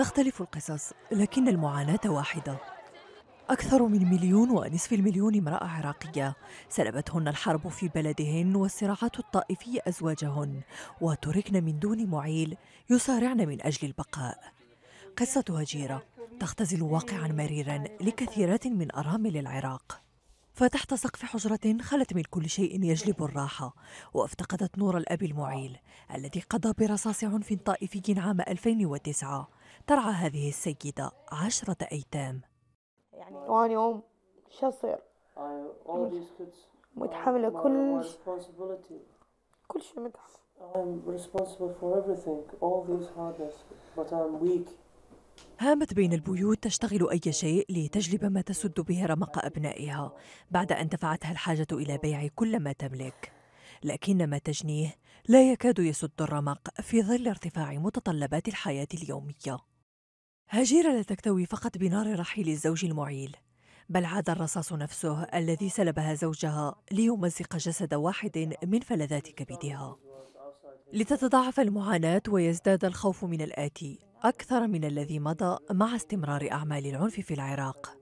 تختلف القصص لكن المعاناة واحدة أكثر من مليون ونصف المليون امرأة عراقية سلبتهن الحرب في بلدهن والصراعات الطائفية أزواجهن وتركن من دون معيل يصارعن من أجل البقاء قصة هجيرة تختزل واقعا مريرا لكثيرات من أرامل العراق فتحت سقف حجرة خلت من كل شيء يجلب الراحة وافتقدت نور الأب المعيل الذي قضى برصاص عنف طائفي عام 2009 ترعى هذه السيدة عشرة أيتام يعني وأنا يوم شصير متحملة كل شيء كل شيء متحملة responsible for everything, all these but I'm weak. هامت بين البيوت تشتغل أي شيء لتجلب ما تسد به رمق أبنائها بعد أن دفعتها الحاجة إلى بيع كل ما تملك لكن ما تجنيه لا يكاد يسد الرمق في ظل ارتفاع متطلبات الحياة اليومية هجيرة لا تكتوي فقط بنار رحيل الزوج المعيل بل عاد الرصاص نفسه الذي سلبها زوجها ليمزق جسد واحد من فلذات كبدها لتتضاعف المعاناة ويزداد الخوف من الآتي أكثر من الذي مضى مع استمرار أعمال العنف في العراق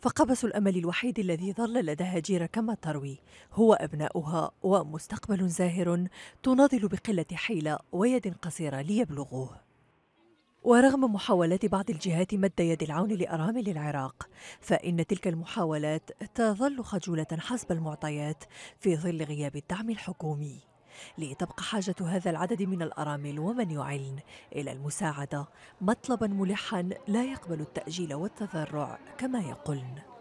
فقبس الأمل الوحيد الذي ظل لدى هجيرة كما تروي هو أبناؤها ومستقبل زاهر تناضل بقلة حيلة ويد قصيرة ليبلغوه ورغم محاولات بعض الجهات مد يد العون لأرامل العراق فإن تلك المحاولات تظل خجولة حسب المعطيات في ظل غياب الدعم الحكومي لتبقى حاجة هذا العدد من الأرامل ومن يعلن إلى المساعدة مطلبا ملحا لا يقبل التأجيل والتذرع كما يقولن